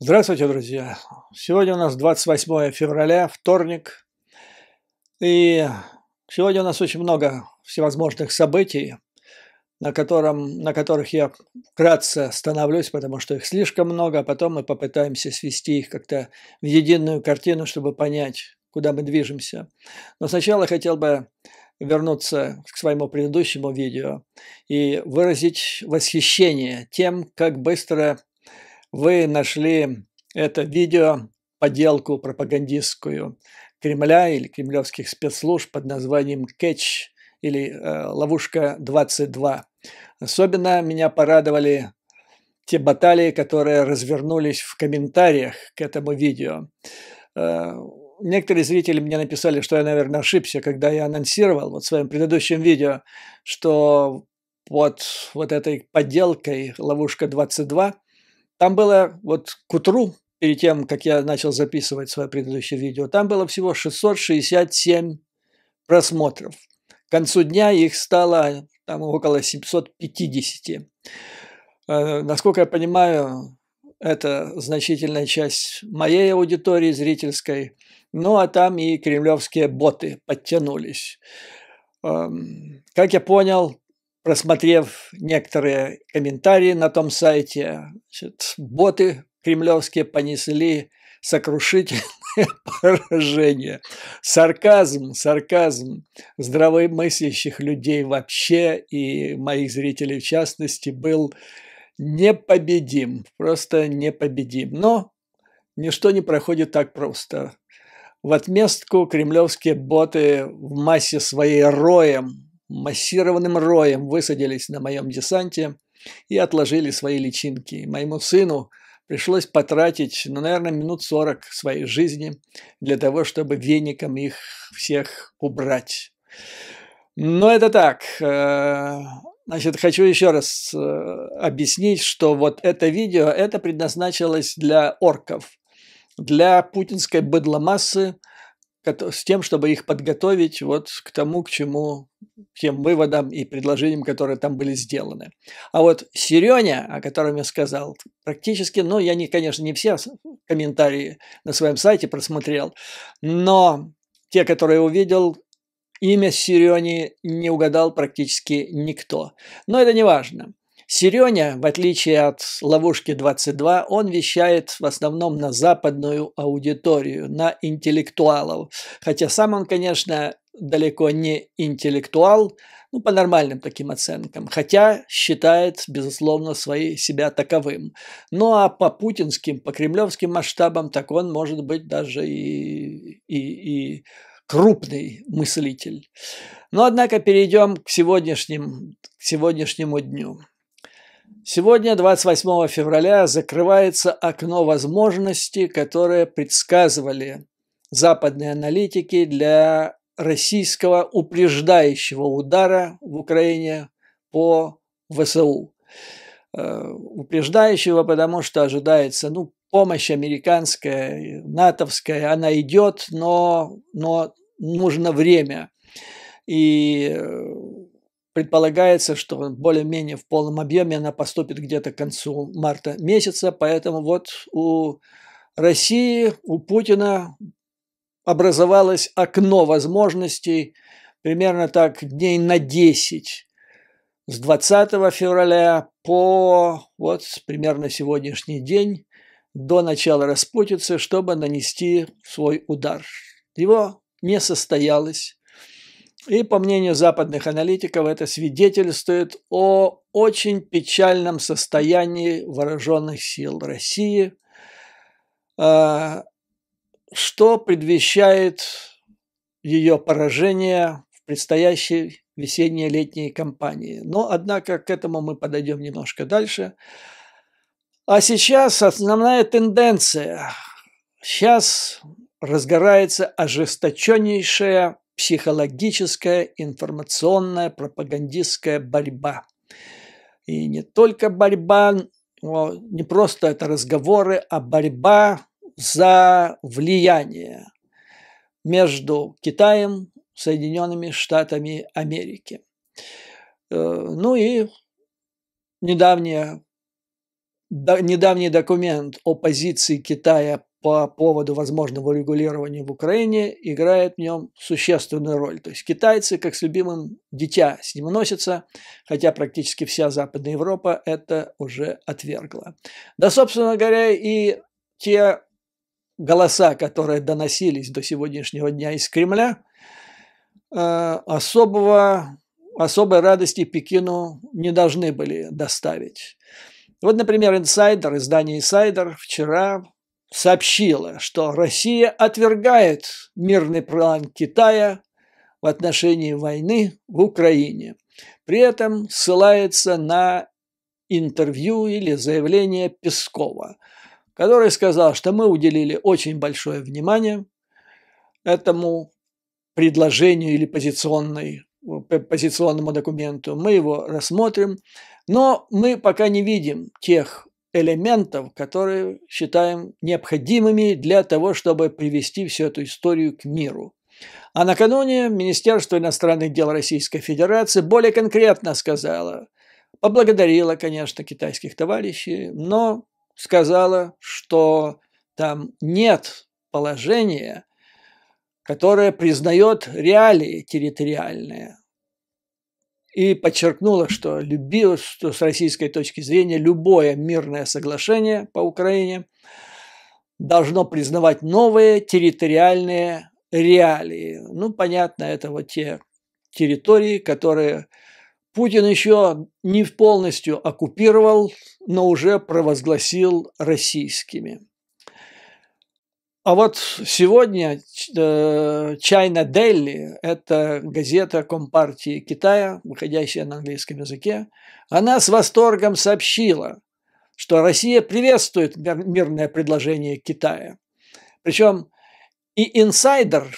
Здравствуйте, друзья! Сегодня у нас 28 февраля, вторник, и сегодня у нас очень много всевозможных событий, на, котором, на которых я вкратце становлюсь, потому что их слишком много, а потом мы попытаемся свести их как-то в единую картину, чтобы понять, куда мы движемся. Но сначала хотел бы вернуться к своему предыдущему видео и выразить восхищение тем, как быстро вы нашли это видео, подделку пропагандистскую Кремля или кремлевских спецслужб под названием «Кетч» или э, «Ловушка-22». Особенно меня порадовали те баталии, которые развернулись в комментариях к этому видео. Э, некоторые зрители мне написали, что я, наверное, ошибся, когда я анонсировал вот в своем предыдущем видео, что вот вот этой подделкой «Ловушка-22» Там было вот к утру, перед тем, как я начал записывать свое предыдущее видео, там было всего 667 просмотров. К концу дня их стало там около 750. Э, насколько я понимаю, это значительная часть моей аудитории зрительской. Ну а там и кремлевские боты подтянулись. Эм, как я понял, просмотрев некоторые комментарии на том сайте, значит, боты кремлевские понесли сокрушительное поражение. Сарказм, сарказм здравомыслящих людей вообще и моих зрителей в частности был непобедим, просто непобедим. Но ничто не проходит так просто. В отместку кремлевские боты в массе своей роем массированным роем высадились на моем десанте и отложили свои личинки. Моему сыну пришлось потратить, ну, наверное, минут сорок своей жизни для того, чтобы веником их всех убрать. Но это так. Э, значит, хочу еще раз э, объяснить, что вот это видео, это предназначалось для орков, для путинской быдломассы, массы с тем, чтобы их подготовить вот к тому, к чему, к тем выводам и предложениям, которые там были сделаны. А вот Сереня, о котором я сказал, практически, ну, я, не, конечно, не все комментарии на своем сайте просмотрел, но те, которые увидел, имя Серени не угадал практически никто. Но это не важно. Сереня, в отличие от «Ловушки 22», он вещает в основном на западную аудиторию, на интеллектуалов. Хотя сам он, конечно, далеко не интеллектуал, ну, по нормальным таким оценкам, хотя считает, безусловно, свои, себя таковым. Ну, а по путинским, по кремлевским масштабам, так он может быть даже и, и, и крупный мыслитель. Но, ну, однако, перейдем к, сегодняшним, к сегодняшнему дню. Сегодня, 28 февраля, закрывается окно возможностей, которое предсказывали западные аналитики для российского упреждающего удара в Украине по ВСУ. Э, упреждающего, потому что ожидается, ну, помощь американская, натовская, она идет, но, но нужно время. И э, Предполагается, что более-менее в полном объеме она поступит где-то к концу марта месяца, поэтому вот у России, у Путина образовалось окно возможностей примерно так дней на 10 с 20 февраля по вот примерно сегодняшний день до начала распутицы, чтобы нанести свой удар. Его не состоялось. И, по мнению западных аналитиков, это свидетельствует о очень печальном состоянии вооруженных сил России, а, что предвещает ее поражение в предстоящей весенне-летней кампании. Но, однако, к этому мы подойдем немножко дальше. А сейчас основная тенденция. Сейчас разгорается ожесточеннейшая психологическая, информационная, пропагандистская борьба. И не только борьба, не просто это разговоры, а борьба за влияние между Китаем, Соединенными Штатами Америки. Э, ну и недавнее недавний документ о позиции Китая по поводу возможного регулирования в Украине играет в нем существенную роль. То есть китайцы, как с любимым дитя, с ним носятся, хотя практически вся Западная Европа это уже отвергла. Да, собственно говоря, и те голоса, которые доносились до сегодняшнего дня из Кремля, э, особого, особой радости Пекину не должны были доставить. Вот, например, инсайдер, издание «Инсайдер» вчера сообщила, что Россия отвергает мирный план Китая в отношении войны в Украине. При этом ссылается на интервью или заявление Пескова, который сказал, что мы уделили очень большое внимание этому предложению или позиционной, позиционному документу. Мы его рассмотрим, но мы пока не видим тех элементов, которые считаем необходимыми для того, чтобы привести всю эту историю к миру. А накануне Министерство иностранных дел Российской Федерации более конкретно сказала, поблагодарила, конечно, китайских товарищей, но сказала, что там нет положения, которое признает реалии территориальные, и подчеркнула, что любила, что с российской точки зрения любое мирное соглашение по Украине должно признавать новые территориальные реалии. Ну, понятно, это вот те территории, которые Путин еще не полностью оккупировал, но уже провозгласил российскими. А вот сегодня China э, Daily, это газета Компартии Китая, выходящая на английском языке, она с восторгом сообщила, что Россия приветствует мирное предложение Китая. Причем и инсайдер,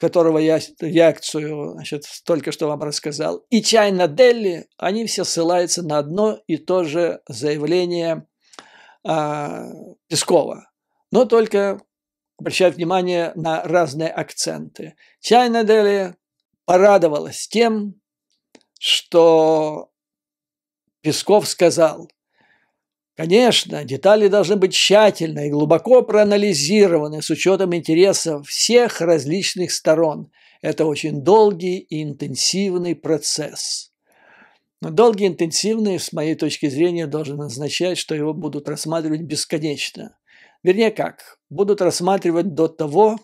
которого я реакцию значит, только что вам рассказал, и China Daily, они все ссылаются на одно и то же заявление э, Пескова – но только обращая внимание на разные акценты. Чайна Дели порадовалась тем, что Песков сказал, конечно, детали должны быть тщательно и глубоко проанализированы с учетом интересов всех различных сторон. Это очень долгий и интенсивный процесс. Но долгий интенсивный, с моей точки зрения, должен означать, что его будут рассматривать бесконечно. Вернее, как? Будут рассматривать до того,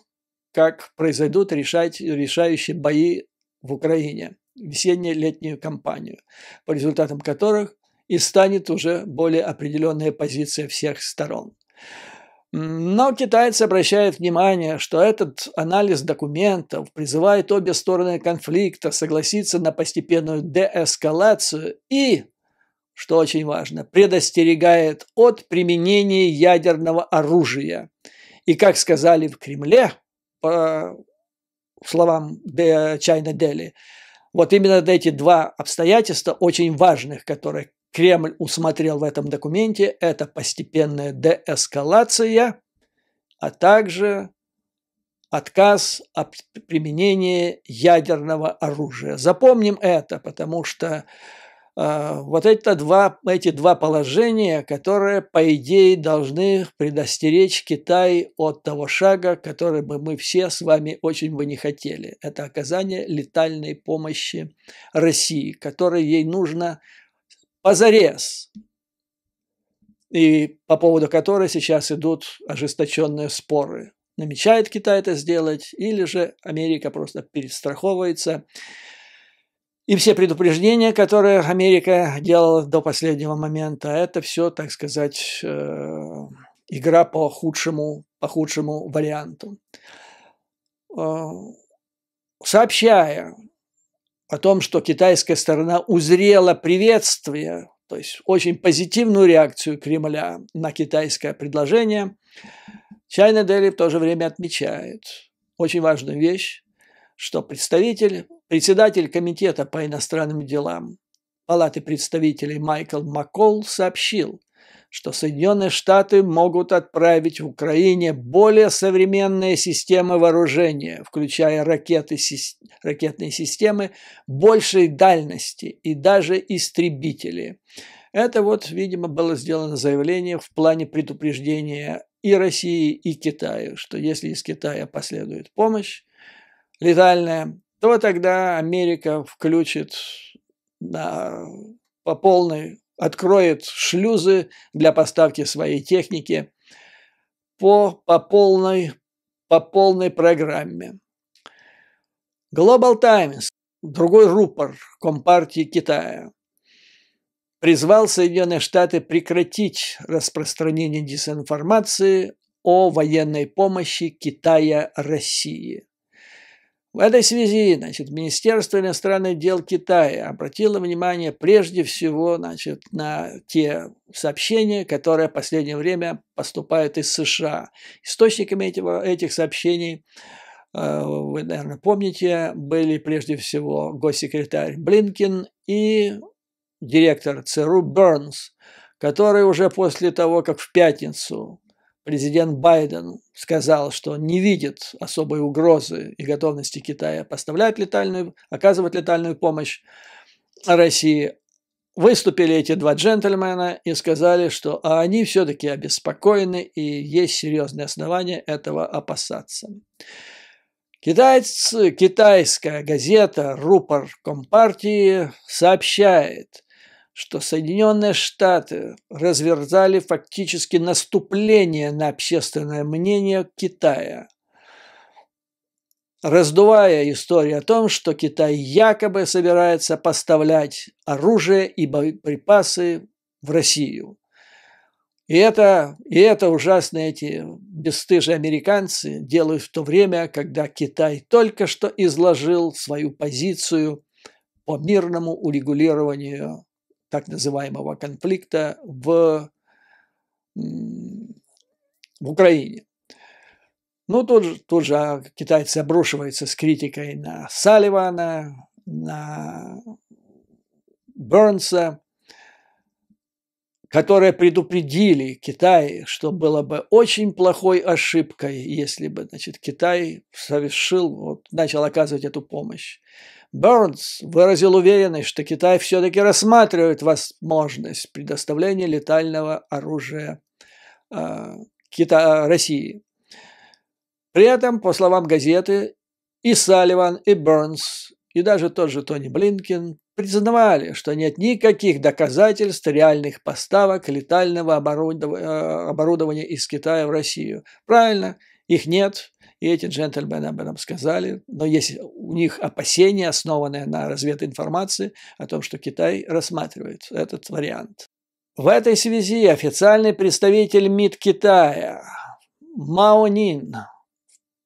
как произойдут решать, решающие бои в Украине, весенне-летнюю кампанию, по результатам которых и станет уже более определенная позиция всех сторон. Но китайцы обращают внимание, что этот анализ документов призывает обе стороны конфликта согласиться на постепенную деэскалацию и что очень важно, предостерегает от применения ядерного оружия. И, как сказали в Кремле, по словам Чайна Дели, вот именно эти два обстоятельства очень важных, которые Кремль усмотрел в этом документе, это постепенная деэскалация, а также отказ от применения ядерного оружия. Запомним это, потому что а, вот это два, эти два положения, которые, по идее, должны предостеречь Китай от того шага, который бы мы все с вами очень бы не хотели. Это оказание летальной помощи России, которой ей нужно позарез, и по поводу которой сейчас идут ожесточенные споры. Намечает Китай это сделать, или же Америка просто перестраховывается и все предупреждения, которые Америка делала до последнего момента, это все, так сказать, э, игра по худшему, по худшему варианту. Э, сообщая о том, что китайская сторона узрела приветствие, то есть очень позитивную реакцию Кремля на китайское предложение, Чайна Дели в то же время отмечает очень важную вещь, что представитель Председатель Комитета по иностранным делам Палаты представителей Майкл Маккол сообщил, что Соединенные Штаты могут отправить в Украине более современные системы вооружения, включая ракеты, ракетные системы большей дальности и даже истребители. Это вот, видимо, было сделано заявление в плане предупреждения и России, и Китаю, что если из Китая последует помощь летальная, то тогда Америка включит на, по полной, откроет шлюзы для поставки своей техники по, по, полной, по полной программе. Global Times, другой рупор Компартии Китая, призвал Соединенные Штаты прекратить распространение дезинформации о военной помощи Китая России. В этой связи значит, Министерство иностранных дел Китая обратило внимание прежде всего значит, на те сообщения, которые в последнее время поступают из США. Источниками этого, этих сообщений э, вы, наверное, помните, были прежде всего госсекретарь Блинкин и директор ЦРУ Бернс, который уже после того, как в пятницу Президент Байден сказал, что не видит особой угрозы и готовности Китая поставлять летальную, оказывать летальную помощь России. Выступили эти два джентльмена и сказали, что а они все-таки обеспокоены и есть серьезные основания этого опасаться. Китайцы, китайская газета «Рупор Компартии» сообщает – что Соединенные Штаты разверзали фактически наступление на общественное мнение Китая, раздувая историю о том, что Китай якобы собирается поставлять оружие и боеприпасы в Россию. И это, и это ужасно эти бесстыжие американцы делают в то время, когда Китай только что изложил свою позицию по мирному урегулированию так называемого конфликта в, в Украине. Ну, тут, же, тут же а, китайцы обрушиваются с критикой на Салливана, на Бернса, которые предупредили Китай, что было бы очень плохой ошибкой, если бы значит, Китай совершил, вот, начал оказывать эту помощь. Бернс выразил уверенность, что Китай все-таки рассматривает возможность предоставления летального оружия э, Кита а, России. При этом, по словам газеты, и Салливан, и Бернс, и даже тот же Тони Блинкин признавали, что нет никаких доказательств реальных поставок летального оборудов... А, оборудования из Китая в Россию. Правильно, их нет, и эти джентльмены об этом сказали. Но есть у них опасения, основанные на развединформации о том, что Китай рассматривает этот вариант. В этой связи официальный представитель МИД Китая Мао Нин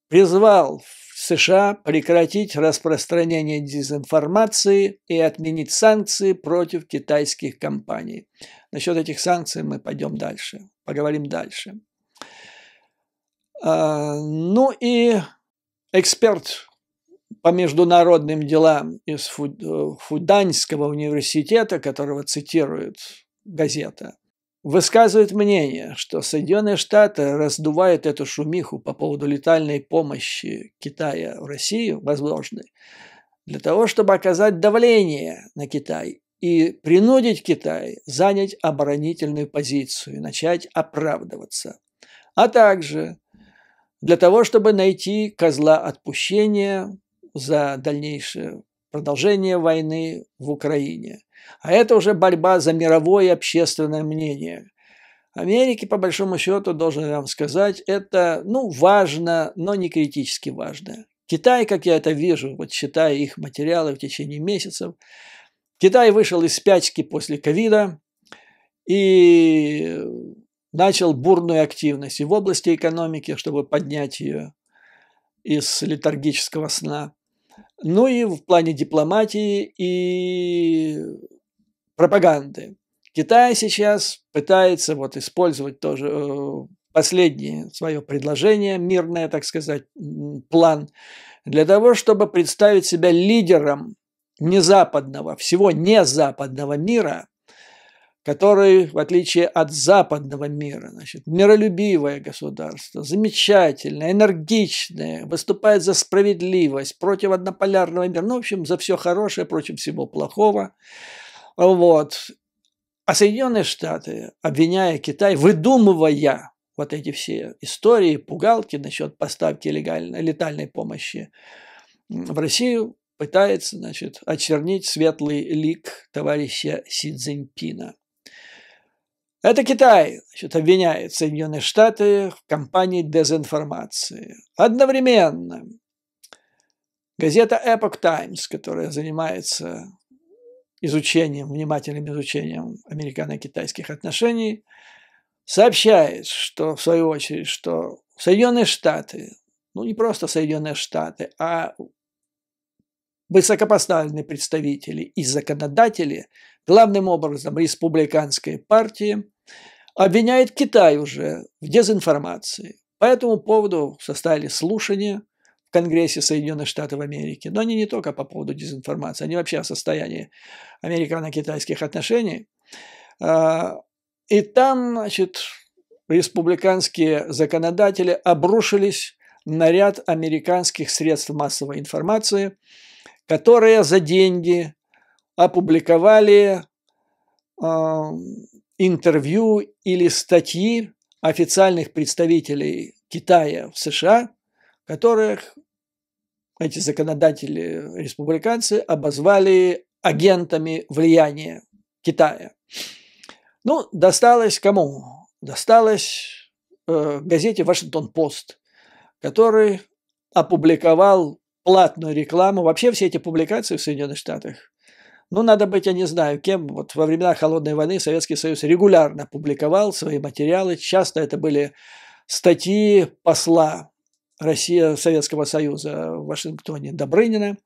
призвал США прекратить распространение дезинформации и отменить санкции против китайских компаний. Насчет этих санкций мы пойдем дальше, поговорим дальше. А, ну и эксперт по международным делам из э, Фуданьского университета, которого цитирует газета, высказывает мнение, что Соединенные Штаты раздувают эту шумиху по поводу летальной помощи Китая в Россию, возможной, для того, чтобы оказать давление на Китай и принудить Китай занять оборонительную позицию и начать оправдываться. А также для того, чтобы найти козла отпущения за дальнейшее продолжение войны в Украине. А это уже борьба за мировое общественное мнение. Америке, по большому счету, должен вам сказать, это ну, важно, но не критически важно. Китай, как я это вижу, вот читая их материалы в течение месяцев, Китай вышел из спячки после ковида, и начал бурную активность и в области экономики, чтобы поднять ее из летаргического сна, ну и в плане дипломатии и пропаганды. Китай сейчас пытается вот использовать тоже э, последнее свое предложение, мирное, так сказать, план, для того, чтобы представить себя лидером незападного, всего незападного мира – который, в отличие от западного мира, значит, миролюбивое государство, замечательное, энергичное, выступает за справедливость, против однополярного мира, ну, в общем, за все хорошее, против всего плохого. Вот. А Соединенные Штаты, обвиняя Китай, выдумывая вот эти все истории, пугалки насчет поставки легальной, летальной помощи в Россию, пытается, значит, очернить светлый лик товарища Си Цзиньпина – это Китай значит, обвиняет Соединенные Штаты в кампании дезинформации. Одновременно газета Epoch Times, которая занимается изучением, внимательным изучением американо-китайских отношений, сообщает, что, в свою очередь, что Соединенные Штаты, ну не просто Соединенные Штаты, а высокопоставленные представители и законодатели – главным образом республиканской партии, обвиняет Китай уже в дезинформации. По этому поводу составили слушания в Конгрессе Соединенных Штатов Америки. Но они не только по поводу дезинформации, они вообще о состоянии американо-китайских отношений. А, и там, значит, республиканские законодатели обрушились на ряд американских средств массовой информации, которые за деньги опубликовали э, интервью или статьи официальных представителей Китая в США, которых эти законодатели-республиканцы обозвали агентами влияния Китая. Ну, досталось кому? Досталось э, газете «Вашингтон-Пост», который опубликовал платную рекламу. Вообще все эти публикации в Соединенных Штатах ну, надо быть, я не знаю, кем. Вот во времена Холодной войны Советский Союз регулярно публиковал свои материалы. Часто это были статьи посла России Советского Союза в Вашингтоне Добрынина.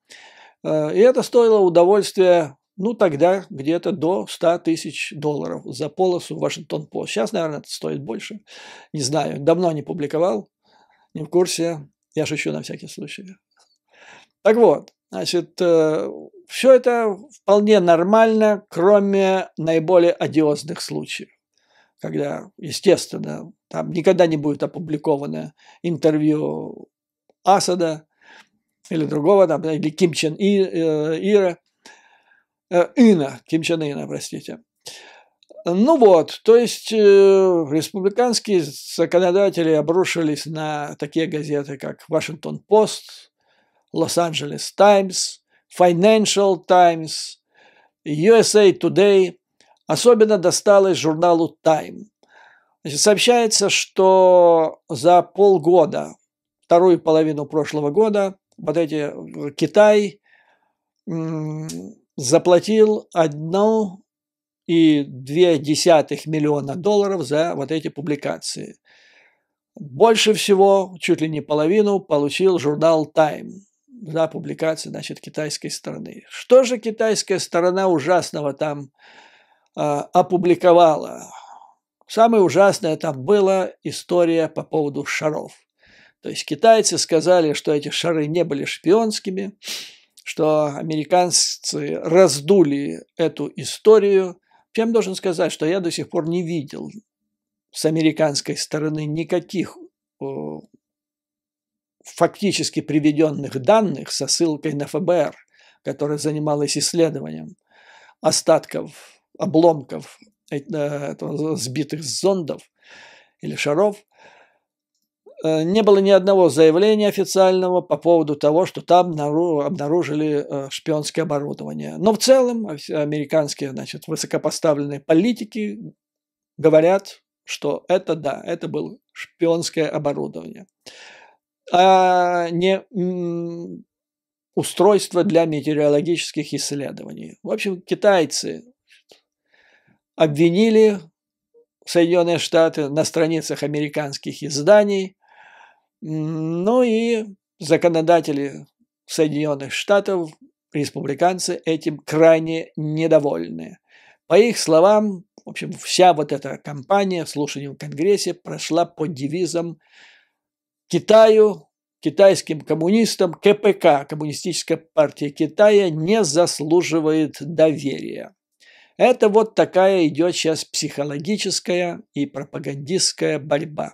Э, и это стоило удовольствия, ну, тогда где-то до 100 тысяч долларов за полосу Вашингтон-Пост. Сейчас, наверное, это стоит больше. Не знаю, давно не публиковал, не в курсе. Я шучу на всякий случай. Так вот, значит, э, все это вполне нормально, кроме наиболее одиозных случаев, когда, естественно, там никогда не будет опубликовано интервью Асада или другого, там, или Ким Чен И, э, Ира, э, Ина, Ким Чен Ина, простите. Ну вот, то есть э, республиканские законодатели обрушились на такие газеты, как Вашингтон Пост, Лос-Анджелес Таймс, Financial Times, USA Today. Особенно досталось журналу Time. Значит, сообщается, что за полгода, вторую половину прошлого года, вот эти э, Китай заплатил 1,2 миллиона долларов за вот эти публикации. Больше всего, чуть ли не половину, получил журнал Time за публикации, значит, китайской стороны. Что же китайская сторона ужасного там э, опубликовала? Самое ужасное там была история по поводу шаров. То есть китайцы сказали, что эти шары не были шпионскими, что американцы раздули эту историю. Чем должен сказать, что я до сих пор не видел с американской стороны никаких фактически приведенных данных со ссылкой на ФБР, которая занималась исследованием остатков, обломков э, сбитых зондов или шаров, э, не было ни одного заявления официального по поводу того, что там обнаружили э, шпионское оборудование. Но в целом а американские значит, высокопоставленные политики говорят, что это да, это было шпионское оборудование а не устройство для метеорологических исследований. В общем, китайцы обвинили Соединенные Штаты на страницах американских изданий. Ну и законодатели Соединенных Штатов, республиканцы, этим крайне недовольны. По их словам, в общем, вся вот эта кампания слушаний в Конгрессе прошла под девизом Китаю, китайским коммунистам КПК, Коммунистическая партия Китая, не заслуживает доверия. Это вот такая идет сейчас психологическая и пропагандистская борьба.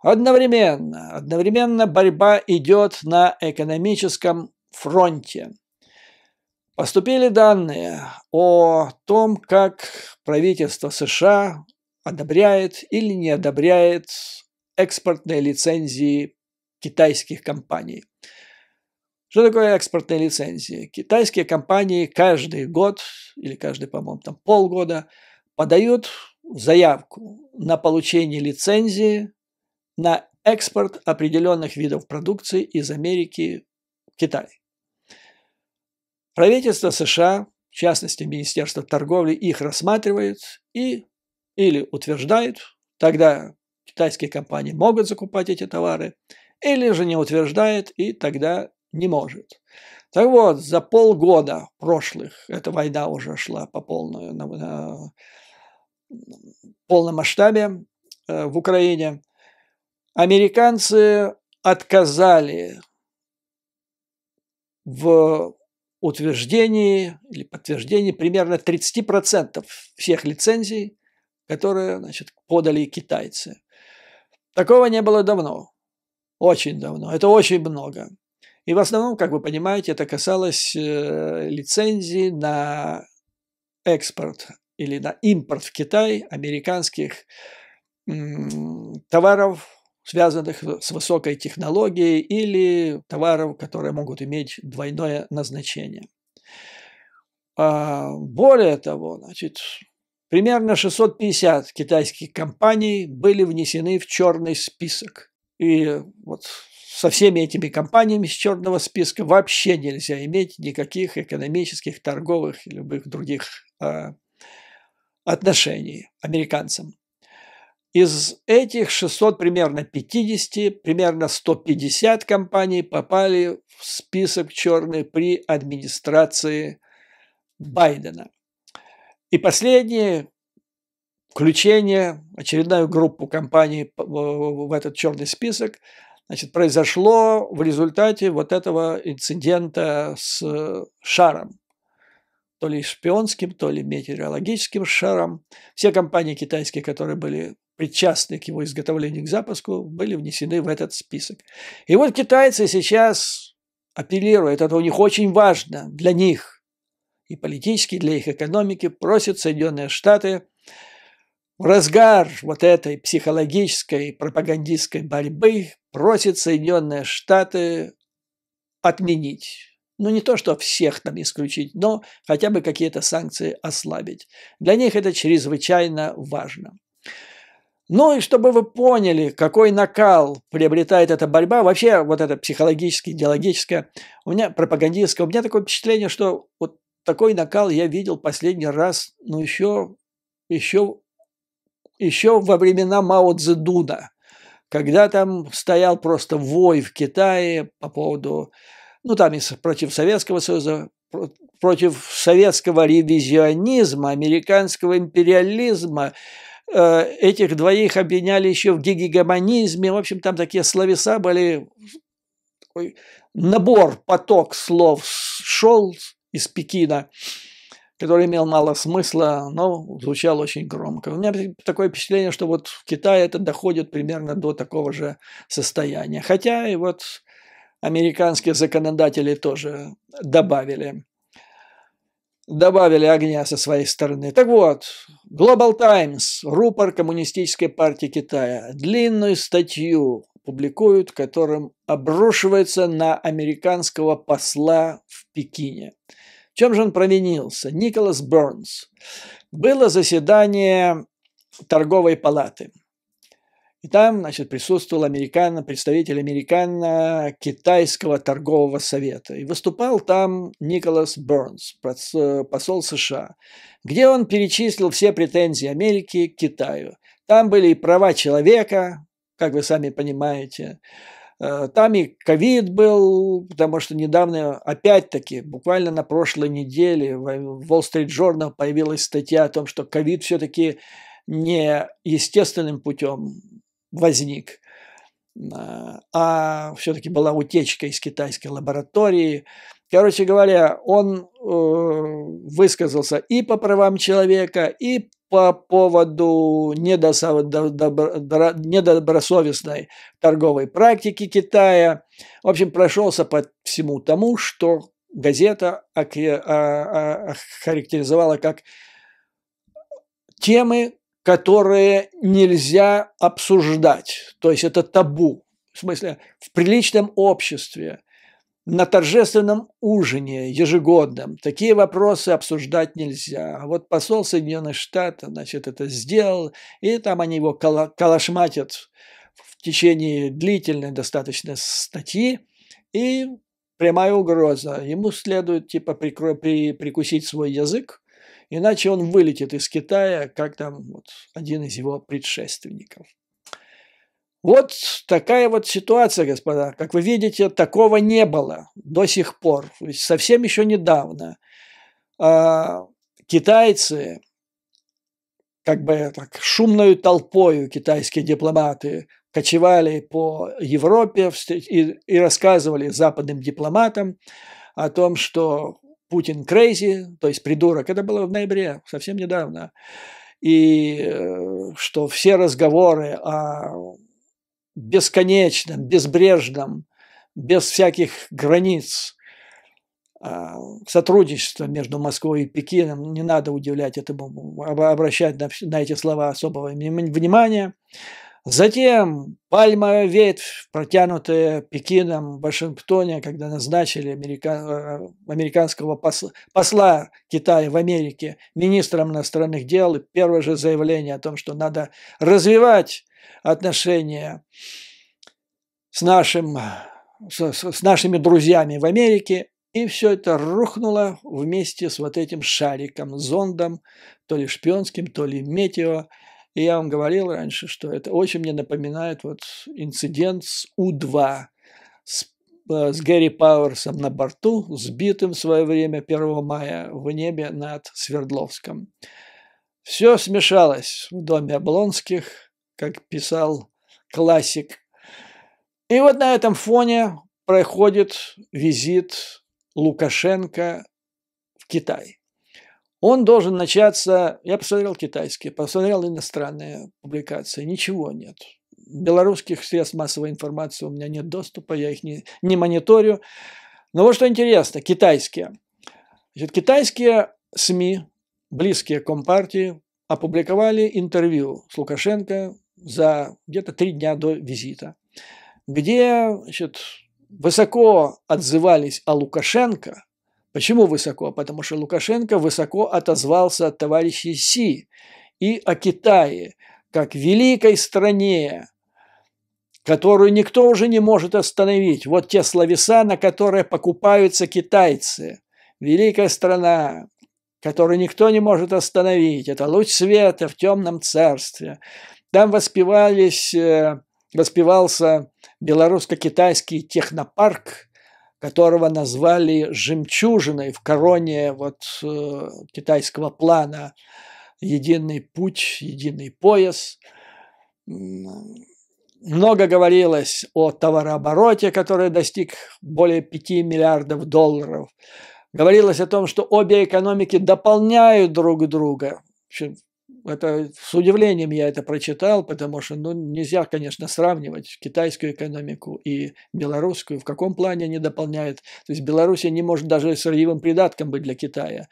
Одновременно, одновременно борьба идет на экономическом фронте. Поступили данные о том, как правительство США одобряет или не одобряет экспортные лицензии китайских компаний. Что такое экспортные лицензии? Китайские компании каждый год или каждый, по-моему, там полгода подают заявку на получение лицензии на экспорт определенных видов продукции из Америки в Китай. Правительство США, в частности Министерство торговли, их рассматривает и или утверждает, тогда китайские компании могут закупать эти товары, или же не утверждает и тогда не может. Так вот, за полгода прошлых, эта война уже шла по полную, на, на, полном масштабе э, в Украине, американцы отказали в утверждении или подтверждении примерно 30% всех лицензий, которые значит, подали китайцы. Такого не было давно. Очень давно. Это очень много. И в основном, как вы понимаете, это касалось э, лицензий на экспорт или на импорт в Китай американских товаров, связанных с высокой технологией или товаров, которые могут иметь двойное назначение. А, более того, значит, Примерно 650 китайских компаний были внесены в черный список. И вот со всеми этими компаниями с черного списка вообще нельзя иметь никаких экономических, торговых и любых других э, отношений американцам. Из этих 600 примерно 50, примерно 150 компаний попали в список черный при администрации Байдена. И последнее включение, очередную группу компаний в этот черный список, значит, произошло в результате вот этого инцидента с э, шаром. То ли шпионским, то ли метеорологическим шаром. Все компании китайские, которые были причастны к его изготовлению, к запуску, были внесены в этот список. И вот китайцы сейчас апеллируют, это у них очень важно для них – и политически для их экономики просят Соединенные Штаты в разгар вот этой психологической пропагандистской борьбы просит Соединенные Штаты отменить. Ну, не то, что всех там исключить, но хотя бы какие-то санкции ослабить. Для них это чрезвычайно важно. Ну и чтобы вы поняли, какой накал приобретает эта борьба, вообще вот это психологическое, идеологическое, у меня пропагандистское, у меня такое впечатление, что вот такой накал я видел последний раз, ну, еще, еще, еще во времена Мао Цзэдуна, когда там стоял просто вой в Китае по поводу, ну, там и против Советского Союза, против советского ревизионизма, американского империализма, э, этих двоих обвиняли еще в гегемонизме. В общем, там такие словеса были, такой набор, поток слов шел из Пекина, который имел мало смысла, но звучал очень громко. У меня такое впечатление, что вот в Китае это доходит примерно до такого же состояния. Хотя и вот американские законодатели тоже добавили добавили огня со своей стороны. Так вот, Global Times, рупор Коммунистической партии Китая, длинную статью публикуют, которым обрушивается на американского посла в Пекине. В чем же он провинился? Николас Бернс. Было заседание торговой палаты. И там, значит, присутствовал американ, представитель американо-китайского торгового совета. И выступал там Николас Бернс, посол США, где он перечислил все претензии Америки к Китаю. Там были и права человека, как вы сами понимаете. Э, там и ковид был, потому что недавно, опять-таки, буквально на прошлой неделе в Wall Street Journal появилась статья о том, что ковид все-таки не естественным путем возник, э, а все-таки была утечка из китайской лаборатории. Короче говоря, он э, высказался и по правам человека, и по поводу недобросовестной торговой практики Китая. В общем, прошелся по всему тому, что газета а, а, охарактеризовала как темы, которые нельзя обсуждать. То есть это табу. В смысле, в приличном обществе на торжественном ужине ежегодном такие вопросы обсуждать нельзя. А вот посол Соединенных Штатов, значит, это сделал, и там они его кала- калашматят в течение длительной достаточно статьи, и прямая угроза. Ему следует, типа, прикро- при- прикусить свой язык, иначе он вылетит из Китая, как там вот, один из его предшественников. Вот такая вот ситуация, господа. Как вы видите, такого не было до сих пор. Совсем еще недавно а, китайцы, как бы так, шумную толпою китайские дипломаты кочевали по Европе и, рассказывали западным дипломатам о том, что Путин крейзи, то есть придурок. Это было в ноябре, совсем недавно. И э, что все разговоры о бесконечным, безбрежным, без всяких границ а, сотрудничество между Москвой и Пекином. Не надо удивлять этому, обращать на, на эти слова особого внимания. Затем пальмовая ветвь, протянутая Пекином в Вашингтоне, когда назначили америка... А, американского посла, посла Китая в Америке министром иностранных дел, и первое же заявление о том, что надо развивать отношения с, нашим, с, с нашими друзьями в Америке, и все это рухнуло вместе с вот этим шариком, зондом, то ли шпионским, то ли метео. И я вам говорил раньше, что это очень мне напоминает вот инцидент с У-2, с, э, с Гэри Пауэрсом на борту, сбитым в свое время 1 мая в небе над Свердловском. Все смешалось в доме Облонских – как писал классик. И вот на этом фоне проходит визит Лукашенко в Китай. Он должен начаться, я посмотрел китайские, посмотрел иностранные публикации, ничего нет. Белорусских средств массовой информации у меня нет доступа, я их не, не мониторю. Но вот что интересно, китайские. Значит, китайские СМИ, близкие к компартии, опубликовали интервью с Лукашенко за где-то три дня до визита, где значит, высоко отзывались о Лукашенко. Почему высоко? Потому что Лукашенко высоко отозвался от товарищей Си и о Китае, как великой стране, которую никто уже не может остановить. Вот те словеса, на которые покупаются китайцы. Великая страна, которую никто не может остановить. Это луч света в темном царстве. Там воспевались, э, воспевался белорусско-китайский технопарк, которого назвали «жемчужиной» в короне вот, э, китайского плана «Единый путь, единый пояс». Много говорилось о товарообороте, который достиг более 5 миллиардов долларов. Говорилось о том, что обе экономики дополняют друг друга. В общем, это с удивлением я это прочитал, потому что ну, нельзя, конечно, сравнивать китайскую экономику и белорусскую, в каком плане они дополняют. То есть Беларусь не может даже сырьевым придатком быть для Китая.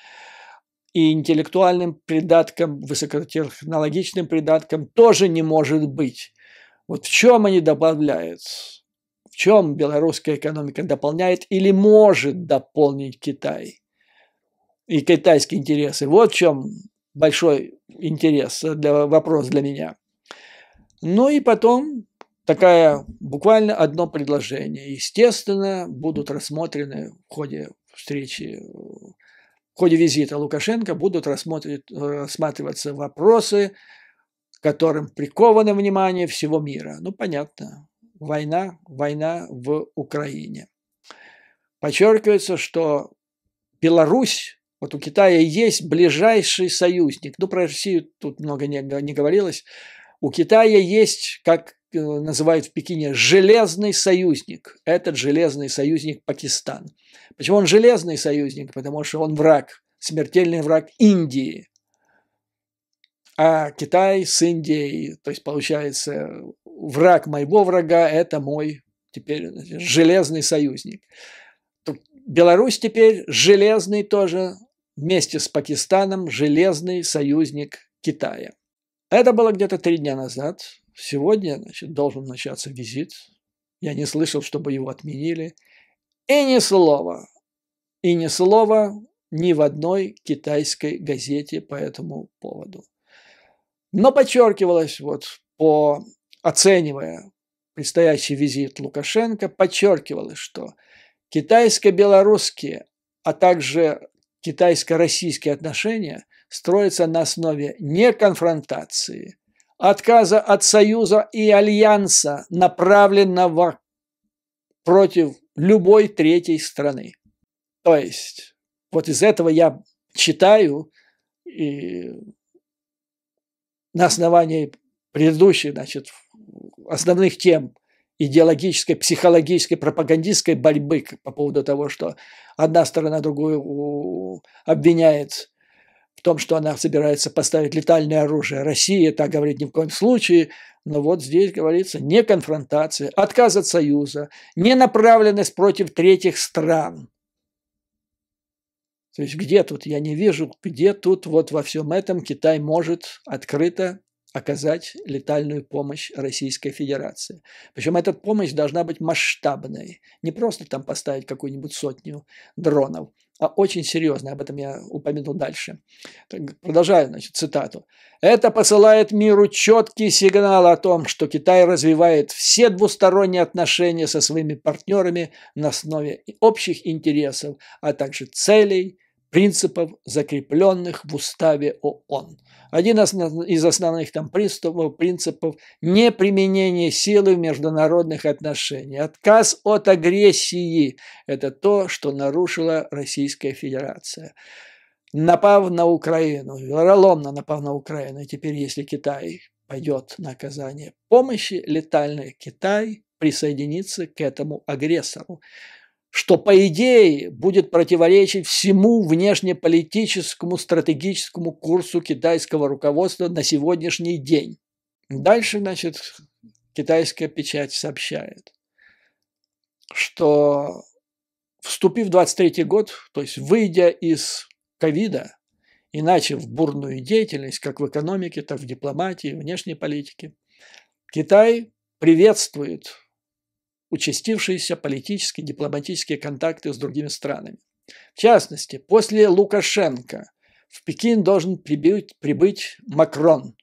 И интеллектуальным придатком, высокотехнологичным придатком тоже не может быть. Вот в чем они добавляются, В чем белорусская экономика дополняет или может дополнить Китай? И китайские интересы. Вот в чем большой интерес, э, для, вопрос для меня. Ну и потом такая буквально одно предложение. Естественно, будут рассмотрены в ходе встречи, э, в ходе визита Лукашенко будут э, рассматриваться вопросы, которым приковано внимание всего мира. Ну, понятно, война, война в Украине. Подчеркивается, что Беларусь вот у Китая есть ближайший союзник. Ну, про Россию тут много не, не говорилось. У Китая есть, как э, называют в Пекине, железный союзник. Этот железный союзник Пакистан. Почему он железный союзник? Потому что он враг, смертельный враг Индии. А Китай с Индией, то есть получается, враг моего врага – это мой теперь железный союзник. Беларусь теперь железный тоже вместе с Пакистаном железный союзник Китая. Это было где-то три дня назад. Сегодня значит, должен начаться визит. Я не слышал, чтобы его отменили. И ни слова. И ни слова ни в одной китайской газете по этому поводу. Но подчеркивалось, вот по, оценивая предстоящий визит Лукашенко, подчеркивалось, что китайско-белорусские, а также китайско-российские отношения строятся на основе не конфронтации, отказа от союза и альянса, направленного против любой третьей страны. То есть, вот из этого я читаю и на основании предыдущих, значит, основных тем идеологической, психологической, пропагандистской борьбы по поводу того, что одна сторона другую обвиняет в том, что она собирается поставить летальное оружие. России так говорит ни в коем случае, но вот здесь говорится не конфронтация, отказ от союза, не направленность против третьих стран. То есть где тут, я не вижу, где тут вот во всем этом Китай может открыто оказать летальную помощь Российской Федерации. Причем эта помощь должна быть масштабной. Не просто там поставить какую-нибудь сотню дронов, а очень серьезной. Об этом я упомяну дальше. продолжаю значит, цитату. «Это посылает миру четкий сигнал о том, что Китай развивает все двусторонние отношения со своими партнерами на основе общих интересов, а также целей, принципов, закрепленных в уставе ООН. Один из основных там принципов, принципов – неприменение силы в международных отношениях. Отказ от агрессии – это то, что нарушила Российская Федерация напав на Украину, вероломно напав на Украину, и теперь, если Китай пойдет на оказание помощи летальный Китай присоединится к этому агрессору что, по идее, будет противоречить всему внешнеполитическому стратегическому курсу китайского руководства на сегодняшний день. Дальше, значит, китайская печать сообщает, что вступив в 23 год, то есть выйдя из ковида, и начав бурную деятельность, как в экономике, так в дипломатии, внешней политике, Китай приветствует участившиеся политические и дипломатические контакты с другими странами. В частности, после Лукашенко в Пекин должен прибыть, прибыть Макрон.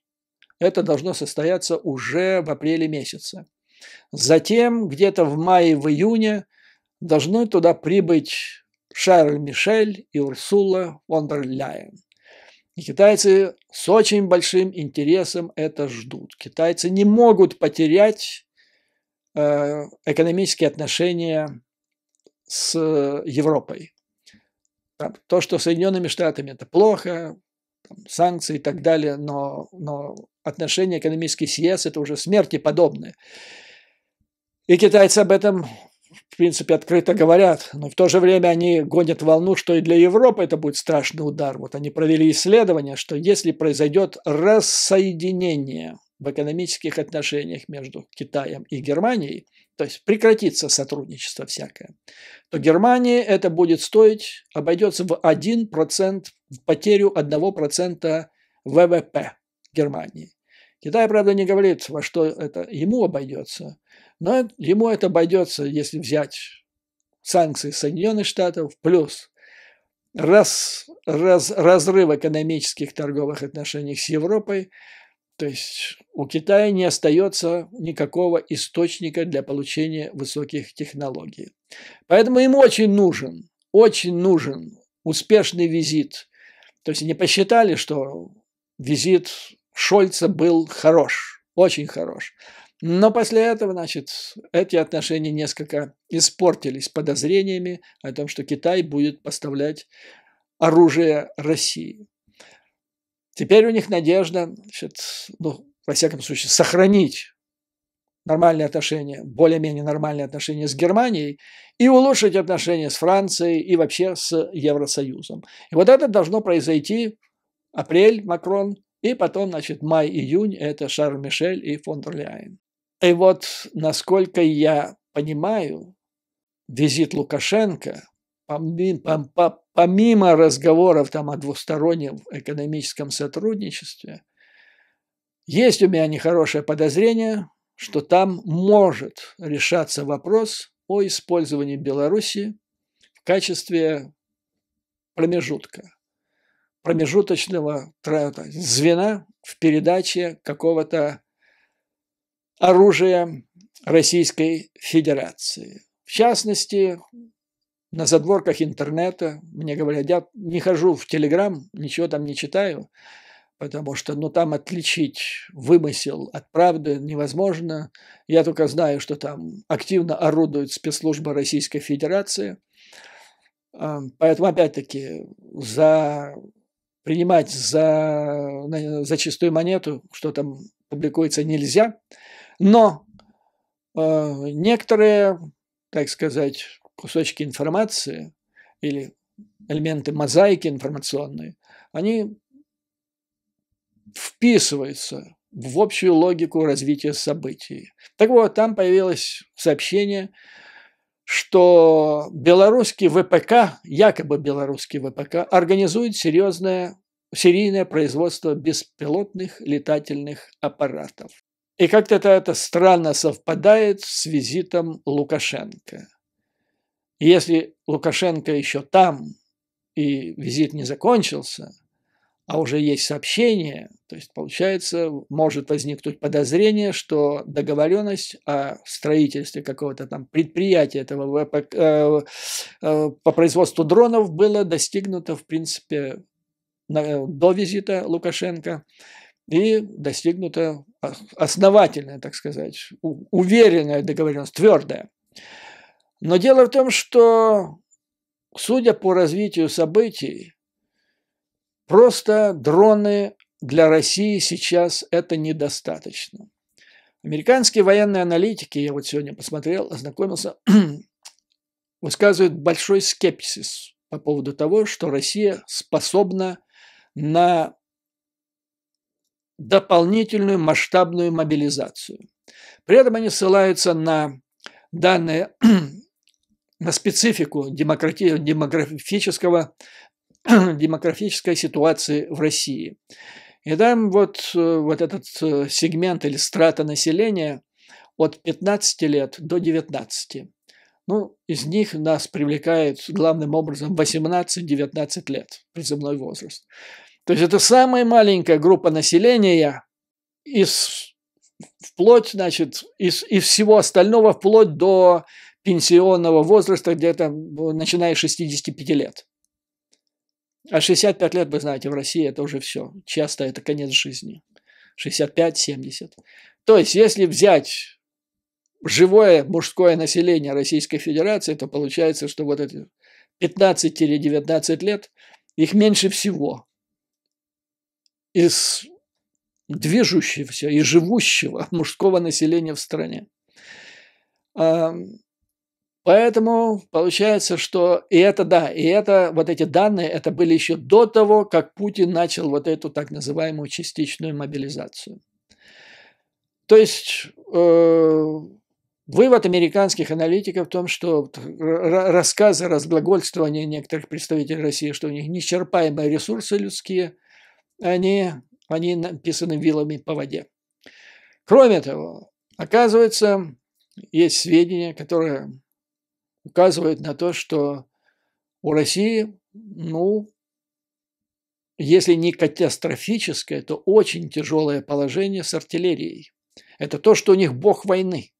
Это должно состояться уже в апреле месяце. Затем, где-то в мае, в июне, должны туда прибыть Шарль Мишель и Урсула фон дер Ляйен. И китайцы с очень большим интересом это ждут. Китайцы не могут потерять Э, экономические отношения с Европой. То, что Соединенными Штатами это плохо, там, санкции и так далее, но, но отношения экономические с ЕС это уже смерти подобные. И китайцы об этом, в принципе, открыто говорят, но в то же время они гонят волну, что и для Европы это будет страшный удар. Вот они провели исследование, что если произойдет рассоединение в экономических отношениях между Китаем и Германией, то есть прекратится сотрудничество всякое, то Германии это будет стоить, обойдется в 1%, в потерю 1% ВВП Германии. Китай, правда, не говорит, во что это ему обойдется, но ему это обойдется, если взять санкции Соединенных Штатов плюс раз, раз, разрыв экономических торговых отношений с Европой, то есть у Китая не остается никакого источника для получения высоких технологий. Поэтому им очень нужен, очень нужен успешный визит. То есть они посчитали, что визит Шольца был хорош, очень хорош. Но после этого, значит, эти отношения несколько испортились подозрениями о том, что Китай будет поставлять оружие России. Теперь у них надежда, значит, ну, во всяком случае, сохранить нормальные отношения, более-менее нормальные отношения с Германией и улучшить отношения с Францией и вообще с Евросоюзом. И вот это должно произойти апрель Макрон, и потом, значит, май-июнь – это Шарль Мишель и фон дер Ляйен. И вот, насколько я понимаю, визит Лукашенко, помимо, помимо разговоров там о двустороннем экономическом сотрудничестве, есть у меня нехорошее подозрение, что там может решаться вопрос о использовании Беларуси в качестве промежутка, промежуточного звена в передаче какого-то оружия Российской Федерации. В частности, на задворках интернета. Мне говорят, я не хожу в Телеграм, ничего там не читаю, потому что ну, там отличить вымысел от правды невозможно. Я только знаю, что там активно орудует спецслужба Российской Федерации. А, поэтому, опять-таки, за принимать за, за чистую монету, что там публикуется, нельзя. Но э, некоторые, так сказать, кусочки информации или элементы мозаики информационной, они вписываются в общую логику развития событий. Так вот, там появилось сообщение, что белорусский ВПК, якобы белорусский ВПК, организует серьезное, серийное производство беспилотных летательных аппаратов. И как-то это, это странно совпадает с визитом Лукашенко если Лукашенко еще там, и визит не закончился, а уже есть сообщение, то есть, получается, может возникнуть подозрение, что договоренность о строительстве какого-то там предприятия этого ВПК, э, э, по производству дронов была достигнута, в принципе, э, до визита Лукашенко и достигнута основательная, так сказать, уверенная договоренность, твердая. Но дело в том, что, судя по развитию событий, просто дроны для России сейчас это недостаточно. Американские военные аналитики, я вот сегодня посмотрел, ознакомился, высказывают большой скепсис по поводу того, что Россия способна на дополнительную масштабную мобилизацию. При этом они ссылаются на данные э, на специфику демократии, демографического, демографической ситуации в России. И там вот, э, вот этот э, сегмент или страта населения от 15 лет до 19. Ну, из них нас привлекает главным образом 18-19 лет, приземной возраст. То есть это самая маленькая группа населения из вплоть, значит, из, из всего остального, вплоть до пенсионного возраста где-то начиная с 65 лет. А 65 лет, вы знаете, в России это уже все. Часто это конец жизни. 65-70. То есть, если взять живое мужское население Российской Федерации, то получается, что вот эти 15-19 лет, их меньше всего из движущегося и живущего мужского населения в стране. Поэтому получается, что и это, да, и это, вот эти данные, это были еще до того, как Путин начал вот эту так называемую частичную мобилизацию. То есть э, вывод американских аналитиков в том, что рассказы, разглагольствования некоторых представителей России, что у них нечерпаемые ресурсы людские, они, они написаны вилами по воде. Кроме того, оказывается, есть сведения, которые указывает на то, что у России, ну, если не катастрофическое, то очень тяжелое положение с артиллерией. Это то, что у них бог войны.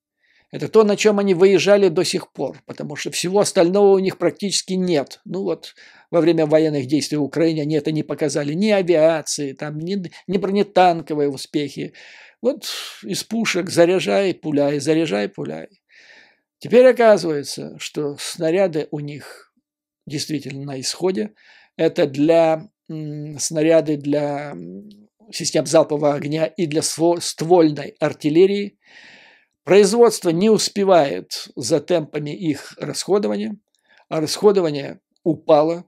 Это то, на чем они выезжали до сих пор, потому что всего остального у них практически нет. Ну вот во время военных действий в Украине они это не показали. Ни авиации, там, ни, ни бронетанковые успехи. Вот из пушек заряжай, пуляй, заряжай, пуляй. Теперь оказывается, что снаряды у них действительно на исходе. Это для снаряды для систем залпового огня и для ствольной артиллерии. Производство не успевает за темпами их расходования, а расходование упало,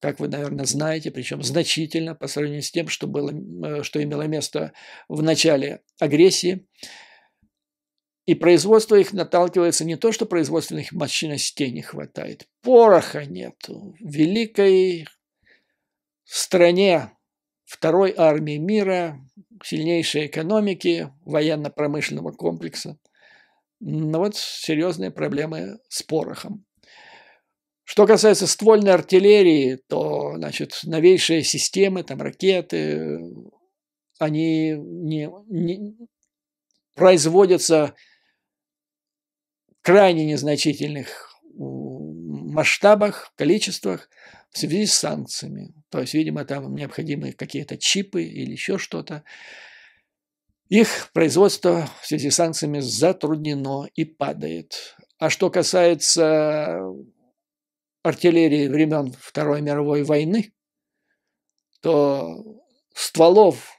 как вы, наверное, знаете, причем значительно по сравнению с тем, что, было, э, что имело место в начале агрессии. И производство их наталкивается не то, что производственных мощностей не хватает. Пороха нету. В великой стране второй армии мира, сильнейшей экономики, военно-промышленного комплекса. Но ну вот серьезные проблемы с порохом. Что касается ствольной артиллерии, то значит, новейшие системы, там ракеты, они не, не производятся крайне незначительных масштабах, количествах в связи с санкциями. То есть, видимо, там необходимы какие-то чипы или еще что-то. Их производство в связи с санкциями затруднено и падает. А что касается артиллерии времен Второй мировой войны, то стволов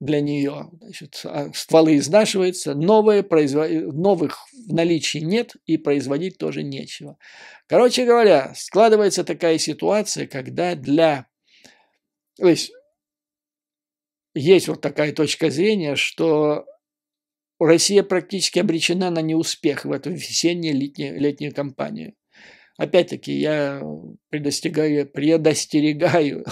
для нее. Значит, а, стволы изнашиваются, новые, производ... новых в наличии нет и производить тоже нечего. Короче говоря, складывается такая ситуация, когда для... То есть, есть вот такая точка зрения, что Россия практически обречена на неуспех в эту весенне-летнюю летнюю кампанию. Опять-таки, я предостерегаю, предостерегаю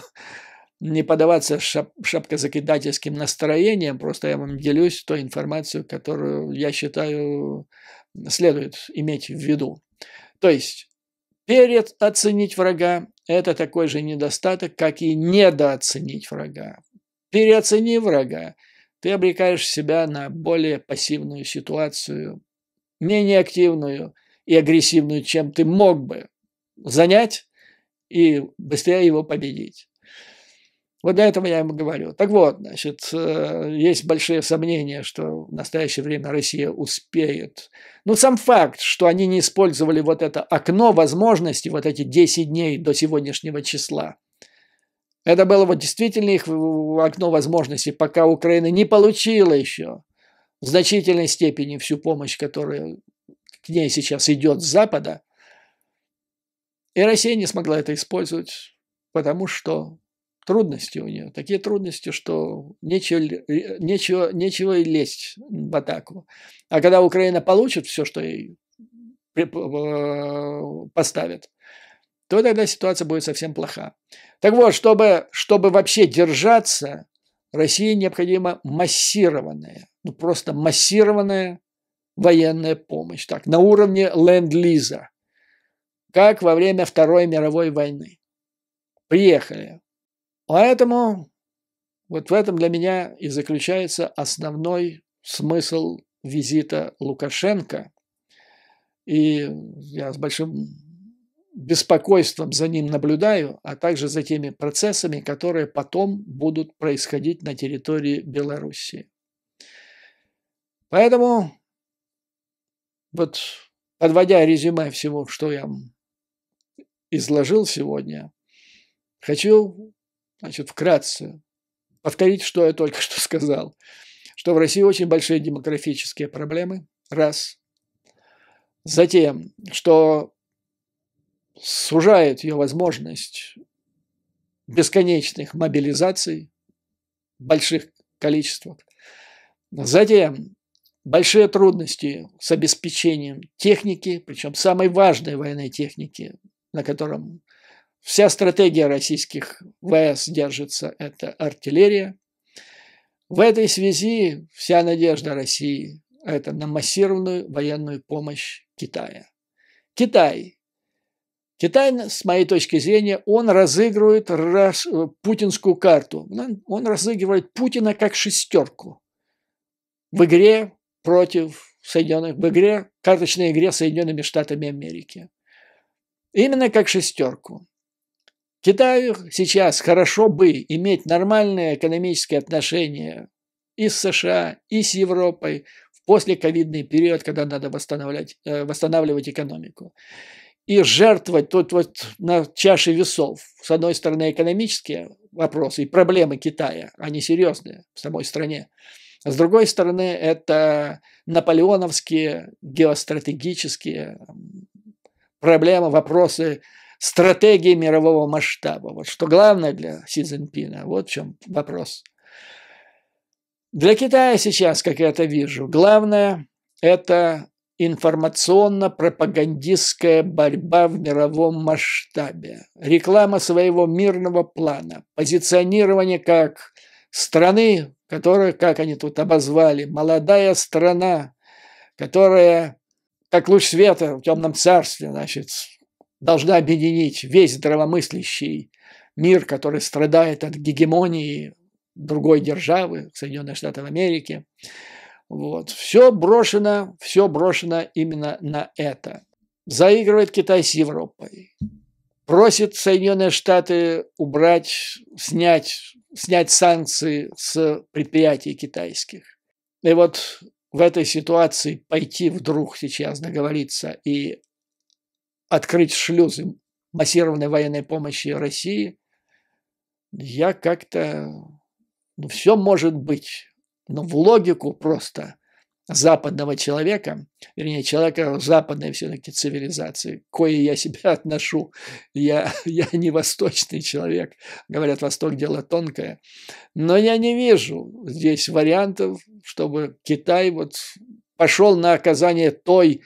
не поддаваться шап шапкозакидательским настроениям, просто я вам делюсь той информацией, которую я считаю следует иметь в виду. То есть переоценить врага – это такой же недостаток, как и недооценить врага. Переоцени врага, ты обрекаешь себя на более пассивную ситуацию, менее активную и агрессивную, чем ты мог бы занять и быстрее его победить. Вот для этого я ему говорю. Так вот, значит, э, есть большие сомнения, что в настоящее время Россия успеет. Но сам факт, что они не использовали вот это окно возможности, вот эти 10 дней до сегодняшнего числа, это было вот действительно их окно возможности, пока Украина не получила еще в значительной степени всю помощь, которая к ней сейчас идет с Запада. И Россия не смогла это использовать, потому что трудности у нее. Такие трудности, что нечего, э, нечего, нечего и лезть в атаку. А когда Украина получит все, что ей э, поставят, то тогда ситуация будет совсем плоха. Так вот, чтобы, чтобы вообще держаться, России необходимо массированная, ну просто массированная военная помощь. Так, на уровне ленд-лиза, как во время Второй мировой войны. Приехали Поэтому вот в этом для меня и заключается основной смысл визита Лукашенко. И я с большим беспокойством за ним наблюдаю, а также за теми процессами, которые потом будут происходить на территории Белоруссии. Поэтому, вот подводя резюме всего, что я изложил сегодня, хочу Значит, вкратце, повторить, что я только что сказал, что в России очень большие демографические проблемы, раз. Затем, что сужает ее возможность бесконечных мобилизаций в больших количествах. Затем, большие трудности с обеспечением техники, причем самой важной военной техники, на котором Вся стратегия российских ВС держится – это артиллерия. В этой связи вся надежда России – это на массированную военную помощь Китая. Китай. Китай, с моей точки зрения, он разыгрывает раз, путинскую карту. Он разыгрывает Путина как шестерку в игре против Соединенных, в игре, карточной игре с Соединенными Штатами Америки. Именно как шестерку. Китаю сейчас хорошо бы иметь нормальные экономические отношения и с США, и с Европой в послековидный период, когда надо восстанавливать, э, восстанавливать экономику. И жертвовать тут вот на чаше весов, с одной стороны, экономические вопросы и проблемы Китая, они серьезные в самой стране. А с другой стороны, это наполеоновские геостратегические проблемы, вопросы стратегии мирового масштаба. Вот что главное для Си Цзиньпина, вот в чем вопрос. Для Китая сейчас, как я это вижу, главное – это информационно-пропагандистская борьба в мировом масштабе, реклама своего мирного плана, позиционирование как страны, которая, как они тут обозвали, молодая страна, которая как луч света в темном царстве, значит, должна объединить весь здравомыслящий мир, который страдает от гегемонии другой державы, Соединенных Штатов Америки. Вот. Все брошено, все брошено именно на это. Заигрывает Китай с Европой. Просит Соединенные Штаты убрать, снять, снять санкции с предприятий китайских. И вот в этой ситуации пойти вдруг сейчас договориться и открыть шлюзы массированной военной помощи России, я как-то... Ну, все может быть, но в логику просто западного человека, вернее, человека западной все-таки цивилизации, кое я себя отношу, я, я не восточный человек, говорят, Восток – дело тонкое, но я не вижу здесь вариантов, чтобы Китай вот пошел на оказание той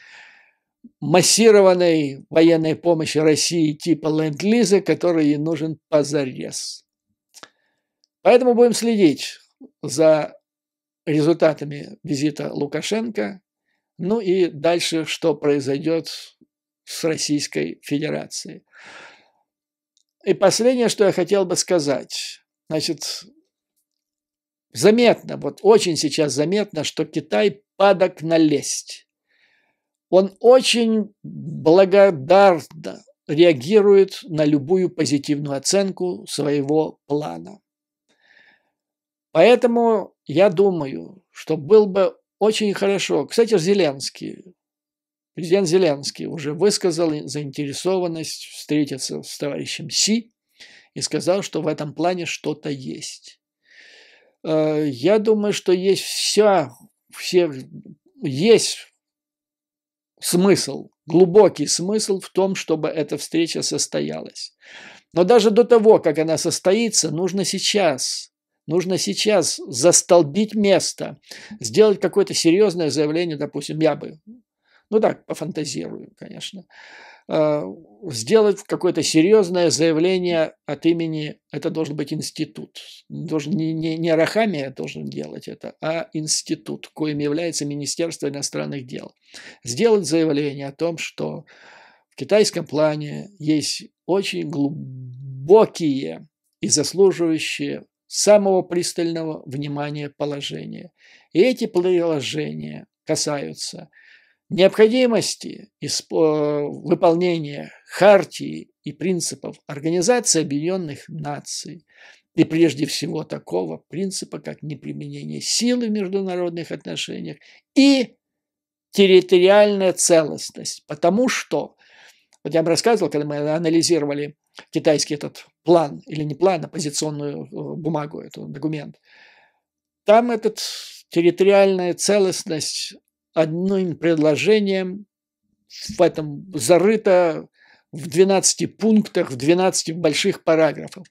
массированной военной помощи России типа ленд-лиза, который ей нужен позарез. Поэтому будем следить за результатами визита Лукашенко, ну и дальше, что произойдет с Российской Федерацией. И последнее, что я хотел бы сказать. Значит, заметно, вот очень сейчас заметно, что Китай падок на лесть. Он очень благодарно реагирует на любую позитивную оценку своего плана. Поэтому я думаю, что был бы очень хорошо. Кстати, Зеленский, президент Зеленский уже высказал заинтересованность встретиться с товарищем Си и сказал, что в этом плане что-то есть. Э, я думаю, что есть вся, все, есть смысл, глубокий смысл в том, чтобы эта встреча состоялась. Но даже до того, как она состоится, нужно сейчас, нужно сейчас застолбить место, сделать какое-то серьезное заявление, допустим, я бы ну так, пофантазирую, конечно, а, сделать какое-то серьезное заявление от имени, это должен быть институт. Должен, не, не, не Рахамия должен делать это, а институт, коим является Министерство иностранных дел. Сделать заявление о том, что в китайском плане есть очень глубокие и заслуживающие самого пристального внимания положения. И эти положения касаются – необходимости выполнения хартии и принципов Организации Объединенных Наций и прежде всего такого принципа, как неприменение силы в международных отношениях и территориальная целостность. Потому что, вот я вам рассказывал, когда мы анализировали китайский этот план, или не план, а позиционную э, бумагу, этот документ, там этот территориальная целостность одним предложением в этом зарыто в 12 пунктах, в 12 больших параграфах.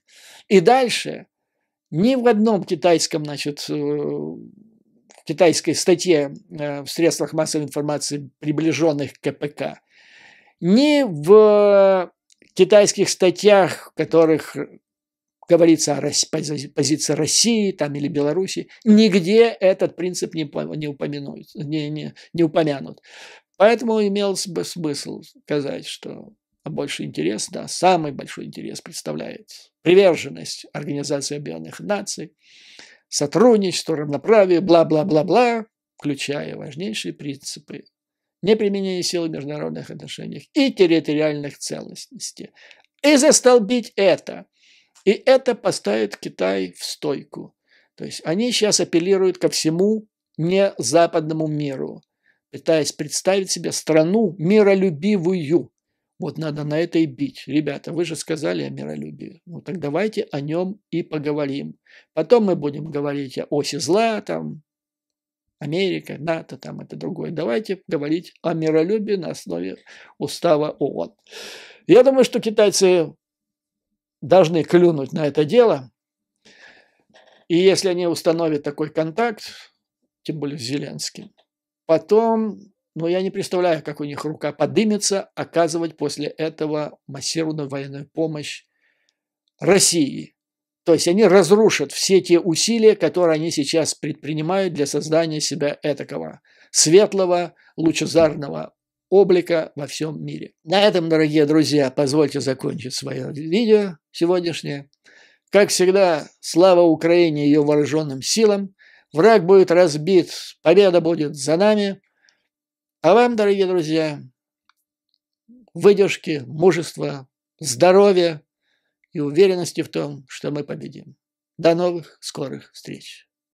И дальше ни в одном китайском, значит, э, китайской статье э, в средствах массовой информации, приближенных к КПК, ни в китайских статьях, в которых говорится о позиции России там, или Беларуси, нигде этот принцип не, не, упомянут, не, не, не упомянут. Поэтому имел смысл сказать, что больше интерес, да, самый большой интерес представляет приверженность Организации Объединенных Наций, сотрудничество, равноправие, бла-бла-бла-бла, включая важнейшие принципы неприменения силы в международных отношениях и территориальных целостности. И застолбить это и это поставит Китай в стойку. То есть они сейчас апеллируют ко всему не западному миру, пытаясь представить себе страну миролюбивую. Вот надо на это и бить. Ребята, вы же сказали о миролюбии. Ну так давайте о нем и поговорим. Потом мы будем говорить о оси зла, там, Америка, НАТО, там это другое. Давайте говорить о миролюбии на основе устава ООН. Я думаю, что китайцы должны клюнуть на это дело. И если они установят такой контакт, тем более с Зеленским, потом, ну я не представляю, как у них рука подымется оказывать после этого массированную военную помощь России. То есть они разрушат все те усилия, которые они сейчас предпринимают для создания себя этакого светлого, лучезарного облика во всем мире. На этом, дорогие друзья, позвольте закончить свое видео сегодняшнее. Как всегда, слава Украине и ее вооруженным силам. Враг будет разбит, победа будет за нами. А вам, дорогие друзья, выдержки, мужества, здоровья и уверенности в том, что мы победим. До новых скорых встреч!